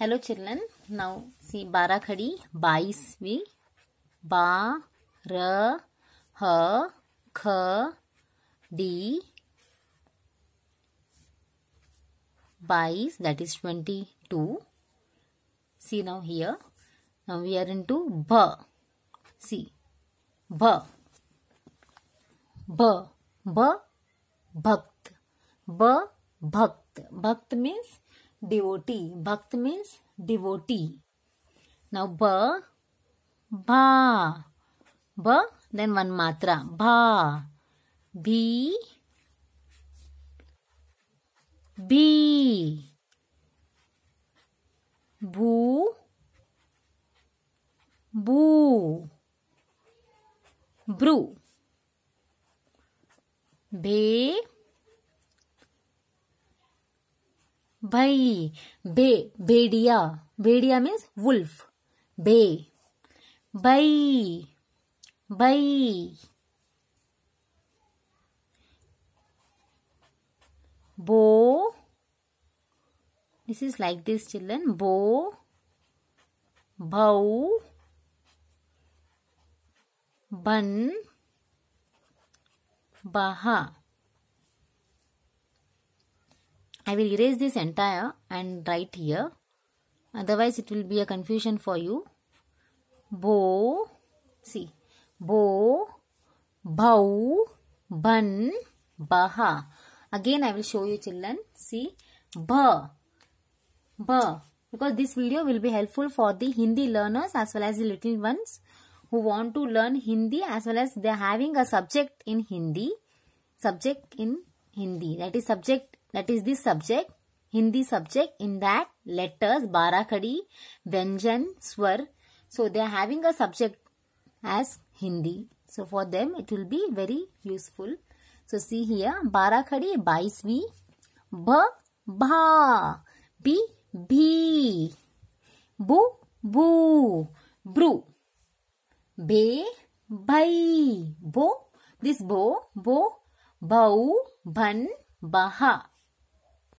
Hello children now see बारा खड़ी बाईसवीं बा र ह ख डी बाईस that is twenty two see now here now we are into भ सी भ भ भ भक्त भ भक्त भक्त मीन्स डिवोटी भक्त मीन्स डिवोटी नाउ ब भा ब देन वन मात्रा भा बी बी भू बू ब्रू भे भाई बे बेडिया बेडिया मीन्स वुल्फ बे बई बई bo this is like this children bo bow ban baha I will erase this entire and write here. Otherwise, it will be a confusion for you. Bo, see, bo, bau, ban, baha. Again, I will show you children. See, ba, ba. Because this video will be helpful for the Hindi learners as well as the little ones who want to learn Hindi as well as they are having a subject in Hindi. Subject in Hindi. That is subject that is the subject, Hindi subject in that letters, Barakadi, venjan, Swar. So they are having a subject as Hindi. So for them it will be very useful. So see here, Barakadi, Baisvi, Bha, Bha, Bi, Bhi, Bu, Bu, Bru, Be, Bhai, Bo, this Bo, Bo, Bau, ban, Baha.